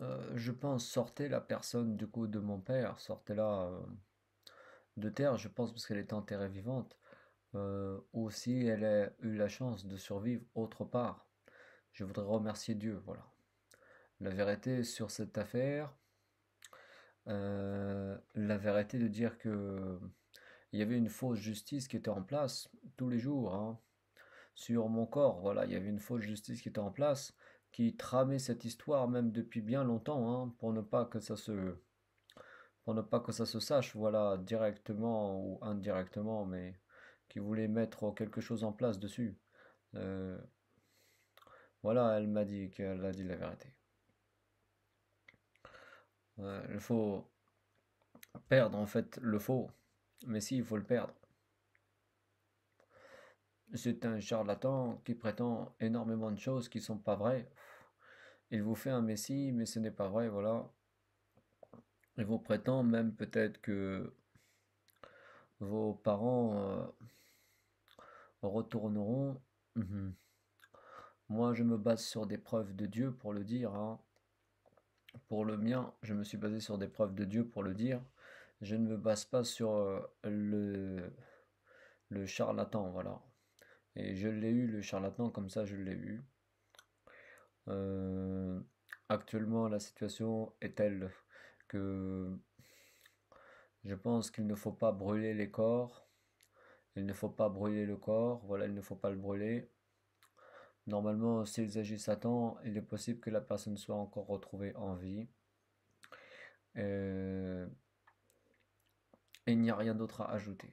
Euh, je pense, sortez la personne du coup de mon père, sortez-la euh, de terre, je pense, parce qu'elle était enterrée vivante. Euh, ou si elle a eu la chance de survivre autre part. Je voudrais remercier Dieu, voilà. La vérité sur cette affaire, la vérité de dire que il y avait une fausse justice qui était en place tous les jours. Hein. Sur mon corps, voilà, il y avait une fausse justice qui était en place qui tramait cette histoire même depuis bien longtemps, hein, pour ne pas que ça se pour ne pas que ça se sache, voilà, directement ou indirectement, mais qui voulait mettre quelque chose en place dessus. Euh, voilà, elle m'a dit qu'elle a dit la vérité. il euh, faut perdre en fait le faux, mais si, il faut le perdre. C'est un charlatan qui prétend énormément de choses qui ne sont pas vraies. Il vous fait un messie, mais ce n'est pas vrai, voilà. Il vous prétend même peut-être que vos parents euh, retourneront. Mhm. Moi, je me base sur des preuves de Dieu pour le dire. Hein. Pour le mien, je me suis basé sur des preuves de Dieu pour le dire. Je ne me base pas sur euh, le, le charlatan, voilà. Et je l'ai eu, le charlatan, comme ça, je l'ai eu. Euh, actuellement, la situation est telle que je pense qu'il ne faut pas brûler les corps. Il ne faut pas brûler le corps. Voilà, il ne faut pas le brûler. Normalement, s'ils agissent à temps, il est possible que la personne soit encore retrouvée en vie. Et euh, il n'y a rien d'autre à ajouter.